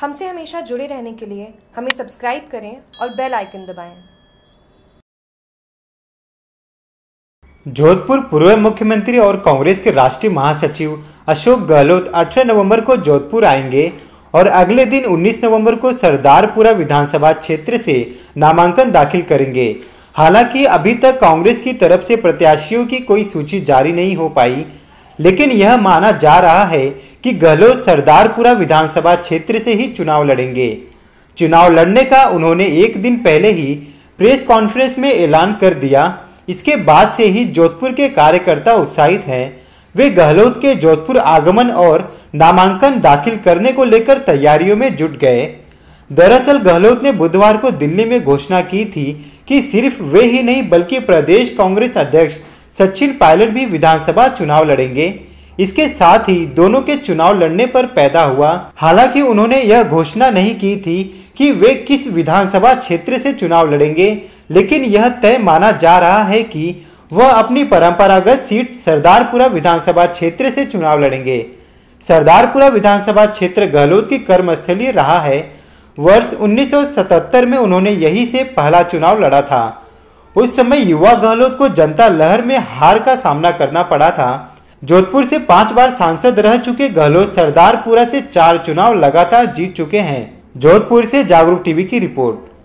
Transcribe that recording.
हमसे हमेशा जुड़े रहने के लिए हमें सब्सक्राइब करें और बेल आइकन दबाएं। जोधपुर पूर्व मुख्यमंत्री और कांग्रेस के राष्ट्रीय महासचिव अशोक गहलोत 18 नवंबर को जोधपुर आएंगे और अगले दिन 19 नवंबर को सरदारपुरा विधानसभा क्षेत्र से नामांकन दाखिल करेंगे हालांकि अभी तक कांग्रेस की तरफ से प्रत्याशियों की कोई सूची जारी नहीं हो पाई लेकिन यह माना जा रहा है कि गहलोत सरदारपुरा विधानसभा क्षेत्र से ही चुनाव लड़ेंगे चुनाव लड़ने का उन्होंने एक दिन पहले ही प्रेस कॉन्फ्रेंस में ऐलान कर दिया इसके बाद से ही जोधपुर के कार्यकर्ता उत्साहित हैं वे गहलोत के जोधपुर आगमन और नामांकन दाखिल करने को लेकर तैयारियों में जुट गए दरअसल गहलोत ने बुधवार को दिल्ली में घोषणा की थी कि सिर्फ वे ही नहीं बल्कि प्रदेश कांग्रेस अध्यक्ष सचिन पायलट भी विधानसभा चुनाव लड़ेंगे इसके साथ ही दोनों के चुनाव लड़ने पर पैदा हुआ हालांकि उन्होंने यह घोषणा नहीं की थी कि वे किस विधानसभा क्षेत्र से चुनाव लड़ेंगे लेकिन यह तय माना जा रहा है कि वह अपनी परंपरागत सीट सरदारपुरा विधानसभा क्षेत्र से चुनाव लड़ेंगे सरदारपुरा विधानसभा क्षेत्र गहलोत की कर्मस्थली रहा है वर्ष 1977 में उन्होंने यही से पहला चुनाव लड़ा था उस समय युवा गहलोत को जनता लहर में हार का सामना करना पड़ा था जोधपुर से पांच बार सांसद रह चुके गहलोत सरदारपुरा से चार चुनाव लगातार जीत चुके हैं जोधपुर से जागरूक टीवी की रिपोर्ट